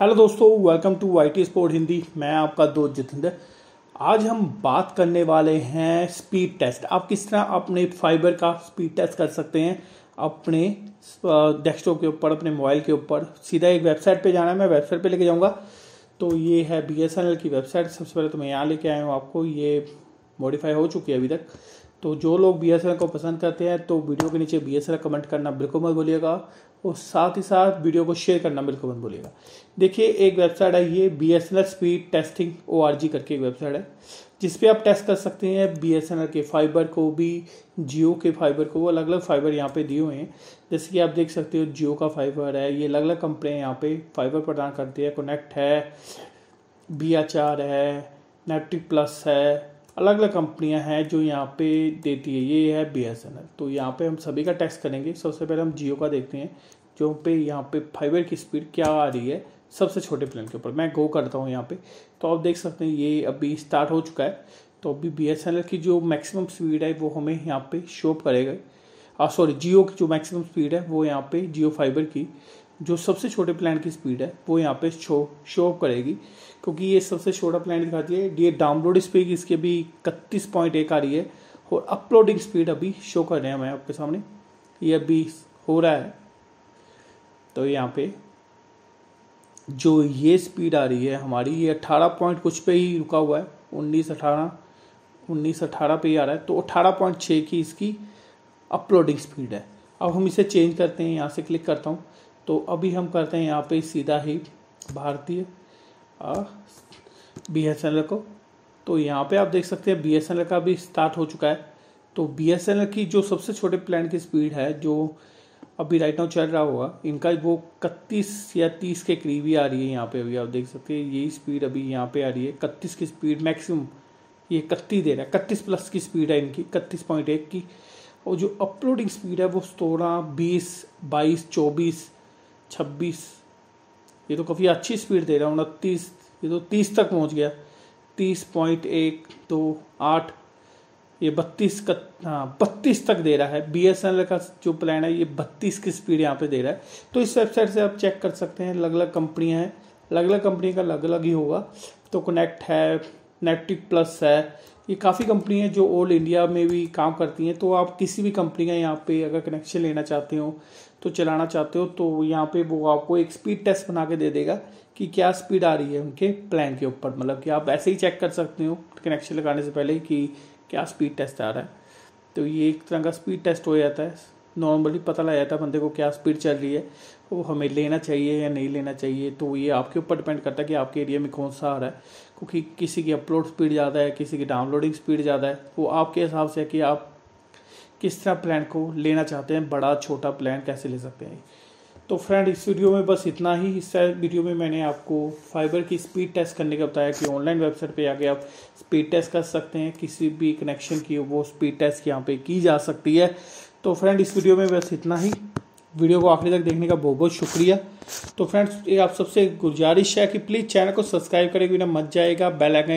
hello दोस्तों welcome to Y T sport Hindi मैं आपका दोस्त जितेंद्र आज हम बात करने वाले हैं स्पीड टेस्ट आप किस तरह अपने फाइबर का स्पीड टेस्ट कर सकते हैं अपने डेस्कटॉप के ऊपर अपने मोबाइल के ऊपर सीधा एक वेबसाइट पे जाना है मैं वेबसाइट पे लेके जाऊंगा तो ये है बी की वेबसाइट सबसे पहले तो मैं यहाँ लेके आया हूँ आपको ये मॉडिफाई हो चुकी है अभी तक तो जो लोग बी को पसंद करते हैं तो वीडियो के नीचे बी कमेंट करना बिल्कुल मत भूलिएगा और साथ ही साथ वीडियो को शेयर करना बिल्कुल मत भूलिएगा देखिए एक वेबसाइट है ये B S N L speed testing O R G करके एक वेबसाइट है जिस आप टेस्ट कर सकते हैं बी एस एन एल के फाइबर को भी जियो के फाइबर को अलग अलग फाइबर यहाँ पे दिए हुए हैं जैसे कि आप देख सकते हो जियो का फाइबर है ये अलग अलग कंपनियाँ यहाँ पे फाइबर प्रदान करती है कनेक्ट है बी एच आर है नेटिक प्लस है अलग अलग कंपनियां हैं जो यहाँ पे देती है ये है बी तो यहाँ पे हम सभी का टेस्ट करेंगे सबसे पहले हम जियो का देखते हैं जो पे यहाँ पे फाइबर की स्पीड क्या आ रही है सबसे छोटे प्लान के ऊपर मैं गो करता हूँ यहाँ पे तो आप देख सकते हैं ये अभी स्टार्ट हो चुका है तो अभी बी की जो मैक्सिमम स्पीड है वो हमें यहाँ पे शो करेगा सॉरी जियो की जो मैक्सिमम स्पीड है वो यहाँ पे जियो फाइबर की जो सबसे छोटे प्लान की स्पीड है वो यहाँ पे शो शो करेगी क्योंकि ये सबसे छोटा प्लान दिखाती है ये डाउनलोड स्पीड इसकी अभी इकतीस पॉइंट एक आ रही है और अपलोडिंग स्पीड अभी शो कर रहे हैं मैं आपके सामने ये अभी हो रहा है तो यहाँ पे जो ये स्पीड आ रही है हमारी ये अट्ठारह पॉइंट कुछ पे ही रुका हुआ है उन्नीस अठारह उन्नीस अट्ठारह पे ही आ रहा है तो अठारह पॉइंट छः की इसकी अपलोडिंग स्पीड है अब हम इसे चेंज करते हैं यहाँ से क्लिक करता हूँ तो अभी हम करते हैं यहाँ पे सीधा ही भारतीय बी एस एन एल को तो यहाँ पे आप देख सकते हैं बी एस एन एल का भी स्टार्ट हो चुका है तो बी एस एन एल की जो सबसे छोटे प्लान की स्पीड है जो अभी राइट नाउ चल रहा होगा इनका वो इकतीस या तीस के करीब ही आ रही है यहाँ पे अभी आप देख सकते हैं यही स्पीड अभी यहाँ पे आ रही है इकतीस की स्पीड मैक्सिमम ये इकतीस दे रहा है इकतीस प्लस की स्पीड है इनकी इकतीस पॉइंट एक की और जो अपलोडिंग स्पीड है वो सोलह बीस बाईस चौबीस छब्बीस ये तो काफ़ी अच्छी स्पीड दे रहा है उनतीस ये तो तीस तक पहुंच गया तीस पॉइंट एक दो आठ ये बत्तीस का हाँ बत्तीस तक दे रहा है बी एस एन एल का जो प्लान है ये बत्तीस की स्पीड यहाँ पे दे रहा है तो इस वेबसाइट से आप चेक कर सकते हैं अलग अलग कंपनियाँ हैं अलग अलग कंपनी का अलग अलग ही होगा तो कनेक्ट है नेपटिक प्लस है ये काफ़ी कंपनी है जो ऑल इंडिया में भी काम करती हैं तो आप किसी भी कंपनी का यहाँ पे अगर कनेक्शन लेना चाहते हो तो चलाना चाहते हो तो यहाँ पे वो आपको एक स्पीड टेस्ट बना के दे देगा कि क्या स्पीड आ रही है उनके प्लान के ऊपर मतलब कि आप ऐसे ही चेक कर सकते हो कनेक्शन लगाने से पहले कि क्या स्पीड टेस्ट आ रहा है तो ये एक तरह का स्पीड टेस्ट हो जाता है नॉर्मली पता लग जाता है बंदे को क्या स्पीड चल रही है वो हमें लेना चाहिए या नहीं लेना चाहिए तो ये आपके ऊपर डिपेंड करता है कि आपके एरिया में कौन सा आ रहा है क्योंकि किसी की अपलोड स्पीड ज़्यादा है किसी की डाउनलोडिंग स्पीड ज़्यादा है वो आपके हिसाब से है कि आप किस तरह प्लान को लेना चाहते हैं बड़ा छोटा प्लान कैसे ले सकते हैं तो फ्रेंड इस वीडियो में बस इतना ही इस वीडियो में मैंने आपको फाइबर की स्पीड टेस्ट करने का बताया कि ऑनलाइन वेबसाइट पे आके आप स्पीड टेस्ट कर सकते हैं किसी भी कनेक्शन की वो स्पीड टेस्ट यहाँ पे की जा सकती है तो फ्रेंड इस वीडियो में बस इतना ही वीडियो को आखिरी तक देखने का बहुत बहुत शुक्रिया तो फ्रेंड्स ये आप सबसे गुजारिश है कि प्लीज़ चैनल को सब्सक्राइब करें बिना मत जाएगा बेल आइकन